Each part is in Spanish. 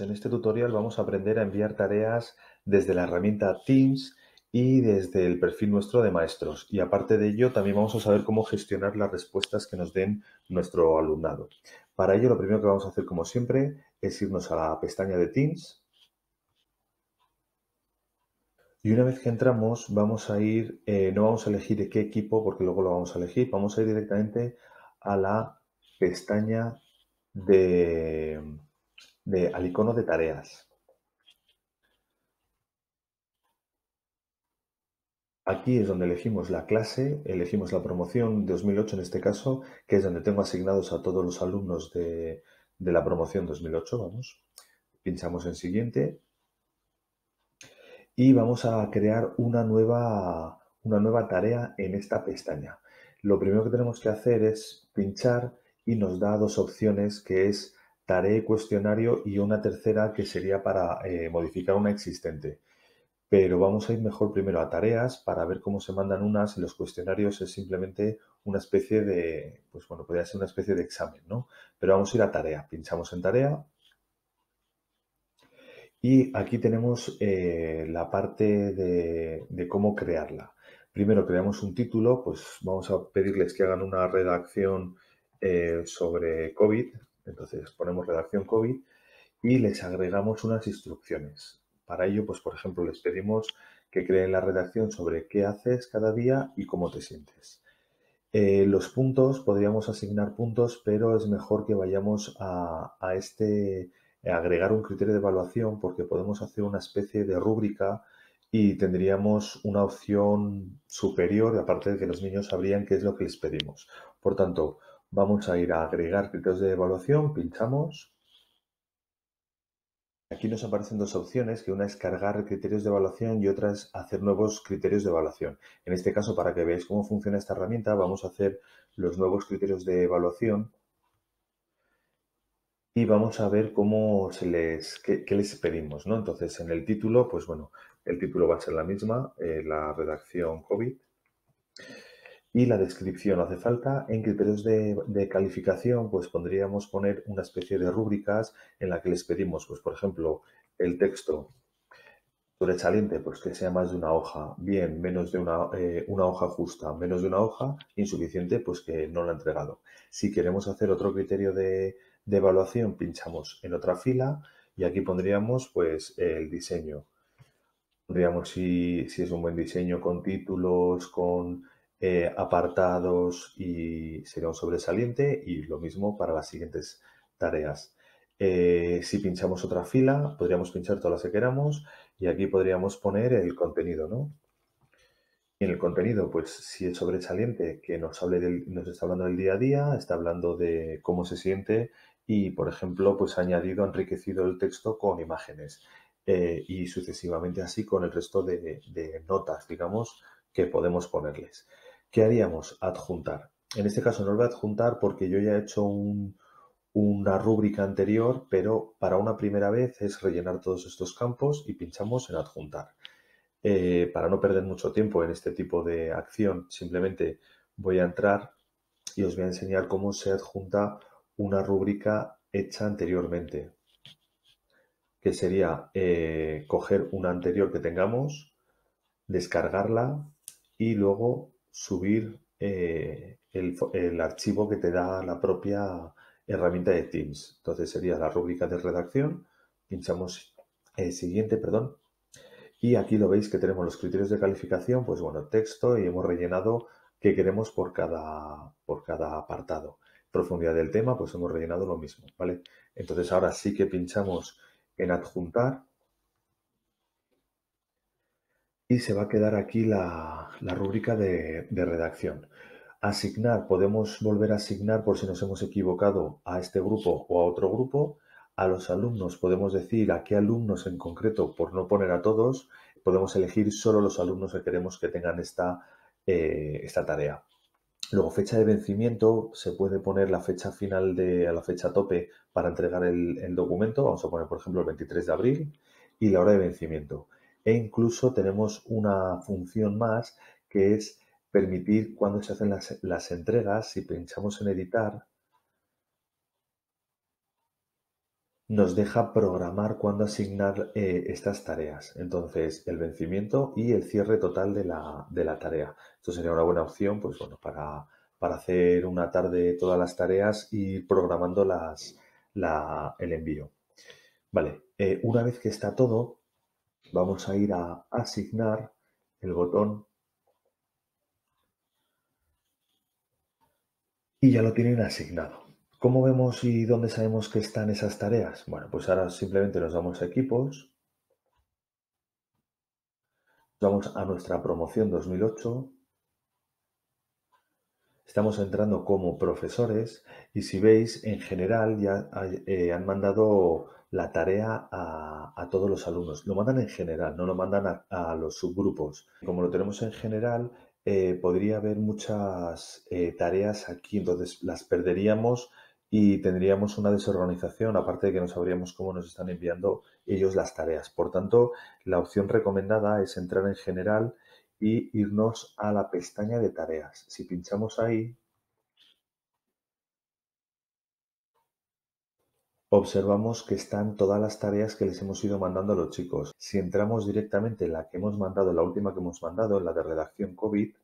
en este tutorial vamos a aprender a enviar tareas desde la herramienta Teams y desde el perfil nuestro de maestros. Y aparte de ello, también vamos a saber cómo gestionar las respuestas que nos den nuestro alumnado. Para ello, lo primero que vamos a hacer, como siempre, es irnos a la pestaña de Teams. Y una vez que entramos, vamos a ir, eh, no vamos a elegir de qué equipo, porque luego lo vamos a elegir, vamos a ir directamente a la pestaña de de, al icono de tareas. Aquí es donde elegimos la clase, elegimos la promoción 2008 en este caso, que es donde tengo asignados a todos los alumnos de, de la promoción 2008, vamos. Pinchamos en siguiente y vamos a crear una nueva, una nueva tarea en esta pestaña. Lo primero que tenemos que hacer es pinchar y nos da dos opciones que es tarea cuestionario y una tercera que sería para eh, modificar una existente. Pero vamos a ir mejor primero a tareas para ver cómo se mandan unas y los cuestionarios es simplemente una especie de, pues bueno, podría ser una especie de examen, ¿no? Pero vamos a ir a tarea. Pinchamos en tarea. Y aquí tenemos eh, la parte de, cómo crearla. Primero creamos un título, pues vamos a pedirles que hagan una redacción eh, sobre COVID, entonces ponemos redacción COVID y les agregamos unas instrucciones. Para ello, pues por ejemplo, les pedimos que creen la redacción sobre qué haces cada día y cómo te sientes. Eh, los puntos, podríamos asignar puntos, pero es mejor que vayamos a, este, agregar un criterio de evaluación porque podemos hacer una especie de rúbrica y tendríamos una opción superior, aparte de que los niños sabrían qué es lo que les pedimos. Por tanto, Vamos a ir a agregar criterios de evaluación, pinchamos. Aquí nos aparecen dos opciones, que una es cargar criterios de evaluación y otra es hacer nuevos criterios de evaluación. En este caso, para que veáis cómo funciona esta herramienta, vamos a hacer los nuevos criterios de evaluación y vamos a ver cómo se les, qué, les pedimos, ¿no? Entonces, en el título, pues bueno, el título va a ser la misma, eh, la redacción COVID. Y la descripción, hace falta en criterios de, calificación, pues pondríamos poner una especie de rúbricas en la que les pedimos, pues por ejemplo, el texto sobresaliente, pues que sea más de una hoja, bien, menos de una, eh, una hoja justa, menos de una hoja, insuficiente, pues que no lo ha entregado. Si queremos hacer otro criterio de, de evaluación, pinchamos en otra fila y aquí pondríamos pues el diseño. Pondríamos si, si es un buen diseño con títulos, con eh, apartados y sería un sobresaliente y lo mismo para las siguientes tareas. Eh, si pinchamos otra fila, podríamos pinchar todas las que queramos y aquí podríamos poner el contenido, ¿no? en el contenido, pues si es sobresaliente, que nos, hable nos está hablando del día a día, está hablando de cómo se siente y, por ejemplo, pues ha añadido, enriquecido el texto con imágenes eh, y sucesivamente así con el resto de, de notas, digamos, que podemos ponerles. ¿Qué haríamos? Adjuntar. En este caso no lo voy a adjuntar porque yo ya he hecho una rúbrica anterior, pero para una primera vez es rellenar todos estos campos y pinchamos en adjuntar. Eh, para no perder mucho tiempo en este tipo de acción, simplemente voy a entrar y os voy a enseñar cómo se adjunta una rúbrica hecha anteriormente, que sería eh, coger una anterior que tengamos, descargarla y luego subir eh, el, archivo que te da la propia herramienta de Teams. Entonces sería la rúbrica de redacción, pinchamos eh, siguiente, perdón, y aquí lo veis que tenemos los criterios de calificación, pues bueno, texto y hemos rellenado qué queremos por cada, por cada apartado. Profundidad del tema, pues hemos rellenado lo mismo, ¿vale? Entonces ahora sí que pinchamos en adjuntar y se va a quedar aquí la, rúbrica de, redacción. Asignar, podemos volver a asignar por si nos hemos equivocado a este grupo o a otro grupo. A los alumnos podemos decir a qué alumnos en concreto, por no poner a todos, podemos elegir solo los alumnos que queremos que tengan esta, eh, tarea. Luego, fecha de vencimiento, se puede poner la fecha final de, la fecha tope para entregar el documento. Vamos a poner, por ejemplo, el 23 de abril y la hora de vencimiento e incluso tenemos una función más que es permitir cuando se hacen las, entregas, si pinchamos en editar, nos deja programar cuándo asignar eh, estas tareas. Entonces, el vencimiento y el cierre total de la, tarea. Esto sería una buena opción, pues bueno, para, para hacer una tarde todas las tareas y ir programando las, el envío. Vale, eh, una vez que está todo, vamos a ir a asignar el botón y ya lo tienen asignado. ¿Cómo vemos y dónde sabemos que están esas tareas? Bueno, pues ahora simplemente nos vamos a equipos, vamos a nuestra promoción 2008, Estamos entrando como profesores y si veis, en general ya eh, han mandado la tarea a, todos los alumnos. Lo mandan en general, no lo mandan a, los subgrupos. Como lo tenemos en general, eh, podría haber muchas eh, tareas aquí, entonces las perderíamos y tendríamos una desorganización, aparte de que no sabríamos cómo nos están enviando ellos las tareas. Por tanto, la opción recomendada es entrar en general y irnos a la pestaña de tareas. Si pinchamos ahí, observamos que están todas las tareas que les hemos ido mandando a los chicos. Si entramos directamente en la que hemos mandado, la última que hemos mandado, en la de redacción COVID,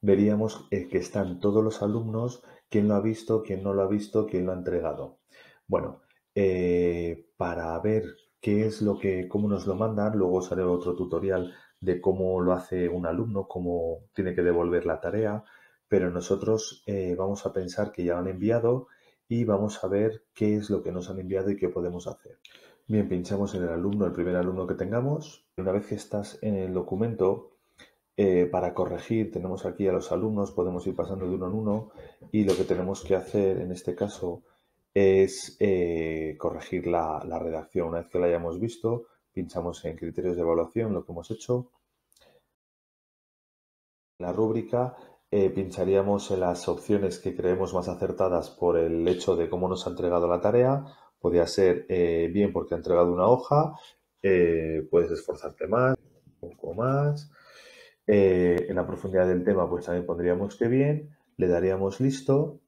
veríamos eh, que están todos los alumnos, quién lo ha visto, quién no lo ha visto, quién lo ha entregado. Bueno, eh, para ver qué es lo que, cómo nos lo mandan. Luego sale otro tutorial de cómo lo hace un alumno, cómo tiene que devolver la tarea. Pero nosotros eh, vamos a pensar que ya lo han enviado y vamos a ver qué es lo que nos han enviado y qué podemos hacer. Bien, pinchamos en el alumno, el primer alumno que tengamos. Una vez que estás en el documento, eh, para corregir tenemos aquí a los alumnos, podemos ir pasando de uno en uno y lo que tenemos que hacer en este caso es eh, corregir la, redacción. Una vez que la hayamos visto, pinchamos en criterios de evaluación, lo que hemos hecho. La rúbrica eh, pincharíamos en las opciones que creemos más acertadas por el hecho de cómo nos ha entregado la tarea. Podría ser eh, bien porque ha entregado una hoja, puedes esforzarte más, un poco más. en la profundidad del tema, pues también pondríamos que bien, le daríamos listo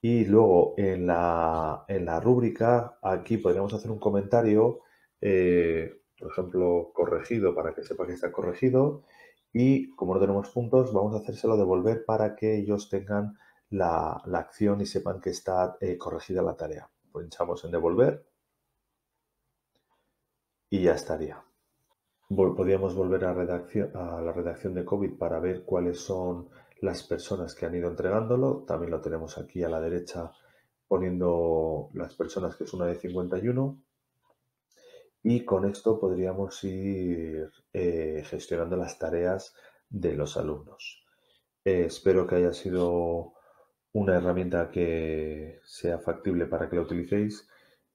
y luego en la, rúbrica, aquí podríamos hacer un comentario, eh, por ejemplo, corregido para que sepa que está corregido. Y como no tenemos puntos, vamos a hacérselo devolver para que ellos tengan la, acción y sepan que está eh, corregida la tarea. Pinchamos en devolver y ya estaría. Podríamos volver a, redacción, a la redacción de COVID para ver cuáles son las personas que han ido entregándolo. También lo tenemos aquí a la derecha poniendo las personas que es una de 51. Y con esto podríamos ir eh, gestionando las tareas de los alumnos. Eh, espero que haya sido una herramienta que sea factible para que la utilicéis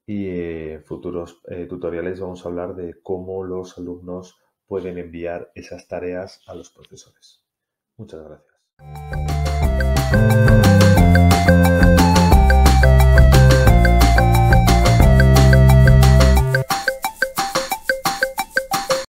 y en eh, futuros tutoriales vamos a hablar de cómo los alumnos pueden enviar esas tareas a los profesores. Muchas gracias. Thank you.